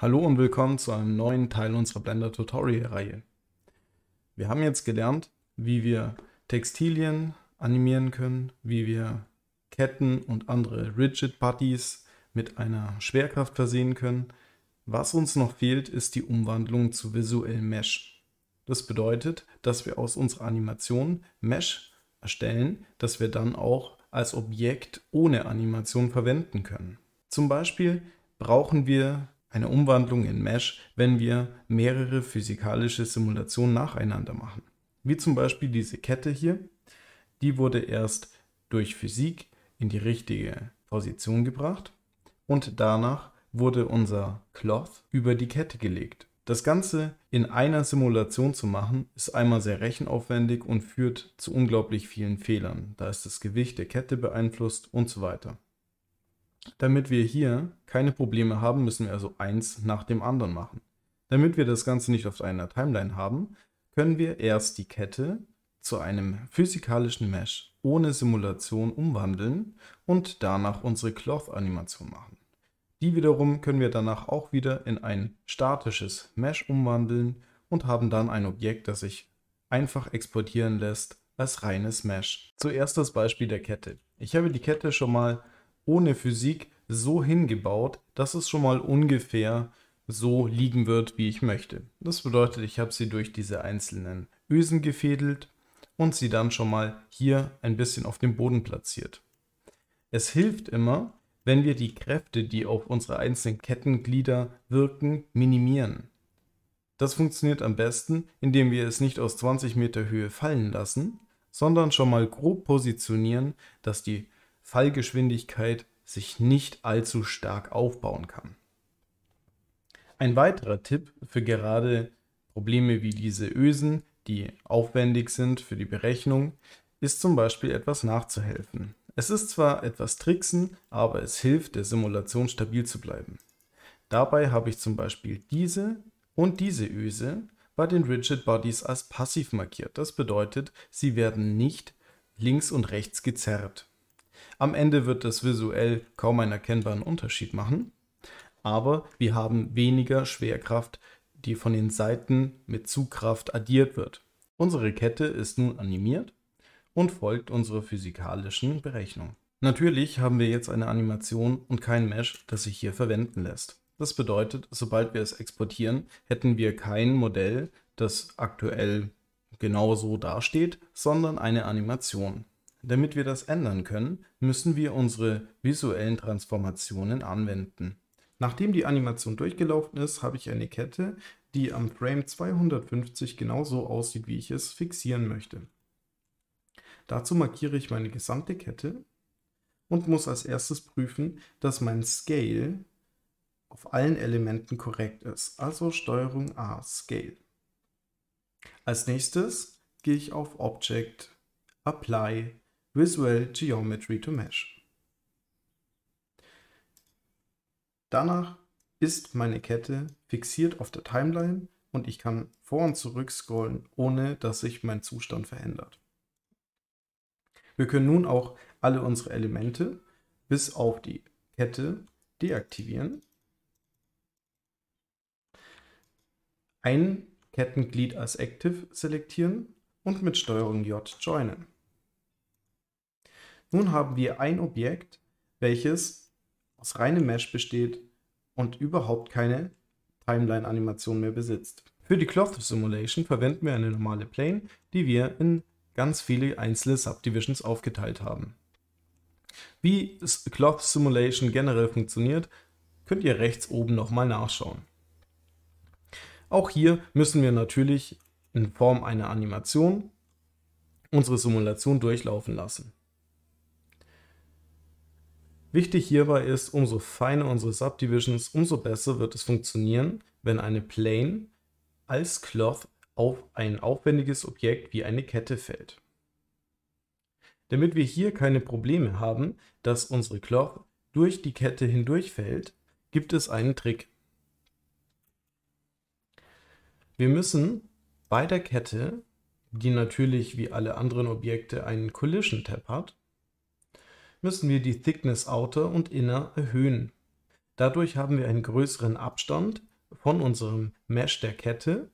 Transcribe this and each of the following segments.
Hallo und willkommen zu einem neuen Teil unserer Blender Tutorial Reihe. Wir haben jetzt gelernt, wie wir Textilien animieren können, wie wir Ketten und andere Rigid Bodies mit einer Schwerkraft versehen können. Was uns noch fehlt, ist die Umwandlung zu visuellem Mesh. Das bedeutet, dass wir aus unserer Animation Mesh erstellen, das wir dann auch als Objekt ohne Animation verwenden können. Zum Beispiel brauchen wir eine Umwandlung in Mesh, wenn wir mehrere physikalische Simulationen nacheinander machen. Wie zum Beispiel diese Kette hier. Die wurde erst durch Physik in die richtige Position gebracht und danach wurde unser Cloth über die Kette gelegt. Das Ganze in einer Simulation zu machen, ist einmal sehr rechenaufwendig und führt zu unglaublich vielen Fehlern, da ist das Gewicht der Kette beeinflusst und so weiter. Damit wir hier keine Probleme haben, müssen wir also eins nach dem anderen machen. Damit wir das Ganze nicht auf einer Timeline haben, können wir erst die Kette zu einem physikalischen Mesh ohne Simulation umwandeln und danach unsere Cloth-Animation machen. Die wiederum können wir danach auch wieder in ein statisches Mesh umwandeln und haben dann ein Objekt, das sich einfach exportieren lässt als reines Mesh. Zuerst das Beispiel der Kette. Ich habe die Kette schon mal ohne Physik so hingebaut, dass es schon mal ungefähr so liegen wird, wie ich möchte. Das bedeutet, ich habe sie durch diese einzelnen Ösen gefädelt und sie dann schon mal hier ein bisschen auf dem Boden platziert. Es hilft immer, wenn wir die Kräfte, die auf unsere einzelnen Kettenglieder wirken, minimieren. Das funktioniert am besten, indem wir es nicht aus 20 Meter Höhe fallen lassen, sondern schon mal grob positionieren, dass die Fallgeschwindigkeit sich nicht allzu stark aufbauen kann. Ein weiterer Tipp für gerade Probleme wie diese Ösen, die aufwendig sind für die Berechnung, ist zum Beispiel etwas nachzuhelfen. Es ist zwar etwas Tricksen, aber es hilft, der Simulation stabil zu bleiben. Dabei habe ich zum Beispiel diese und diese Öse bei den Rigid Bodies als passiv markiert. Das bedeutet, sie werden nicht links und rechts gezerrt. Am Ende wird das visuell kaum einen erkennbaren Unterschied machen, aber wir haben weniger Schwerkraft, die von den Seiten mit Zugkraft addiert wird. Unsere Kette ist nun animiert und folgt unserer physikalischen Berechnung. Natürlich haben wir jetzt eine Animation und kein Mesh, das sich hier verwenden lässt. Das bedeutet, sobald wir es exportieren, hätten wir kein Modell, das aktuell genau so dasteht, sondern eine Animation. Damit wir das ändern können, müssen wir unsere visuellen Transformationen anwenden. Nachdem die Animation durchgelaufen ist, habe ich eine Kette, die am Frame 250 genauso aussieht, wie ich es fixieren möchte. Dazu markiere ich meine gesamte Kette und muss als erstes prüfen, dass mein Scale auf allen Elementen korrekt ist. Also Steuerung A, Scale. Als nächstes gehe ich auf Object, Apply Visual Geometry to Mesh. Danach ist meine Kette fixiert auf der Timeline und ich kann vor und zurück scrollen, ohne dass sich mein Zustand verändert. Wir können nun auch alle unsere Elemente bis auf die Kette deaktivieren. Ein Kettenglied als Active selektieren und mit STRG J joinen. Nun haben wir ein Objekt, welches aus reinem Mesh besteht und überhaupt keine Timeline-Animation mehr besitzt. Für die Cloth Simulation verwenden wir eine normale Plane, die wir in ganz viele einzelne Subdivisions aufgeteilt haben. Wie Cloth Simulation generell funktioniert, könnt ihr rechts oben nochmal nachschauen. Auch hier müssen wir natürlich in Form einer Animation unsere Simulation durchlaufen lassen. Wichtig hierbei ist, umso feiner unsere Subdivisions, umso besser wird es funktionieren, wenn eine Plane als Cloth auf ein aufwendiges Objekt wie eine Kette fällt. Damit wir hier keine Probleme haben, dass unsere Cloth durch die Kette hindurch fällt, gibt es einen Trick. Wir müssen bei der Kette, die natürlich wie alle anderen Objekte einen Collision Tab hat, müssen wir die Thickness Outer und Inner erhöhen. Dadurch haben wir einen größeren Abstand von unserem Mesh der Kette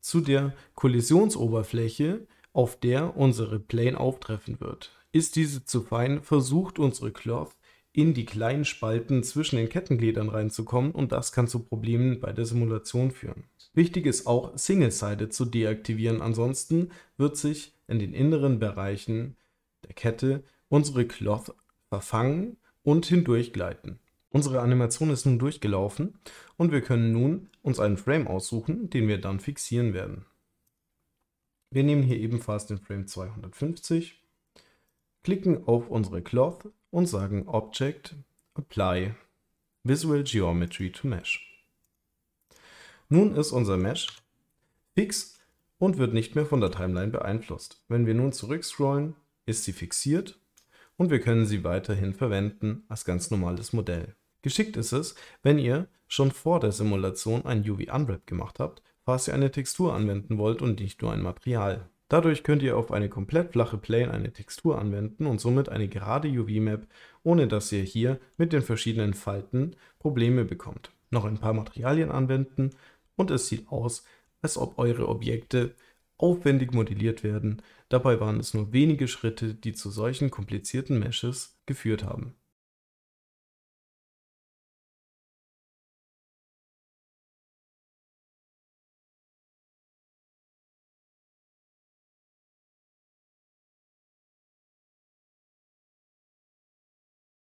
zu der Kollisionsoberfläche, auf der unsere Plane auftreffen wird. Ist diese zu fein, versucht unsere Cloth in die kleinen Spalten zwischen den Kettengliedern reinzukommen und das kann zu Problemen bei der Simulation führen. Wichtig ist auch Single-Sided zu deaktivieren, ansonsten wird sich in den inneren Bereichen der Kette unsere Cloth verfangen und hindurchgleiten. Unsere Animation ist nun durchgelaufen und wir können nun uns einen Frame aussuchen, den wir dann fixieren werden. Wir nehmen hier ebenfalls den Frame 250, klicken auf unsere Cloth und sagen Object Apply Visual Geometry to Mesh. Nun ist unser Mesh fix und wird nicht mehr von der Timeline beeinflusst. Wenn wir nun zurückscrollen, ist sie fixiert und wir können sie weiterhin verwenden als ganz normales Modell. Geschickt ist es, wenn ihr schon vor der Simulation ein UV-Unwrap gemacht habt, falls ihr eine Textur anwenden wollt und nicht nur ein Material. Dadurch könnt ihr auf eine komplett flache Plane eine Textur anwenden und somit eine gerade UV-Map, ohne dass ihr hier mit den verschiedenen Falten Probleme bekommt. Noch ein paar Materialien anwenden und es sieht aus, als ob eure Objekte aufwendig modelliert werden, Dabei waren es nur wenige Schritte, die zu solchen komplizierten Meshes geführt haben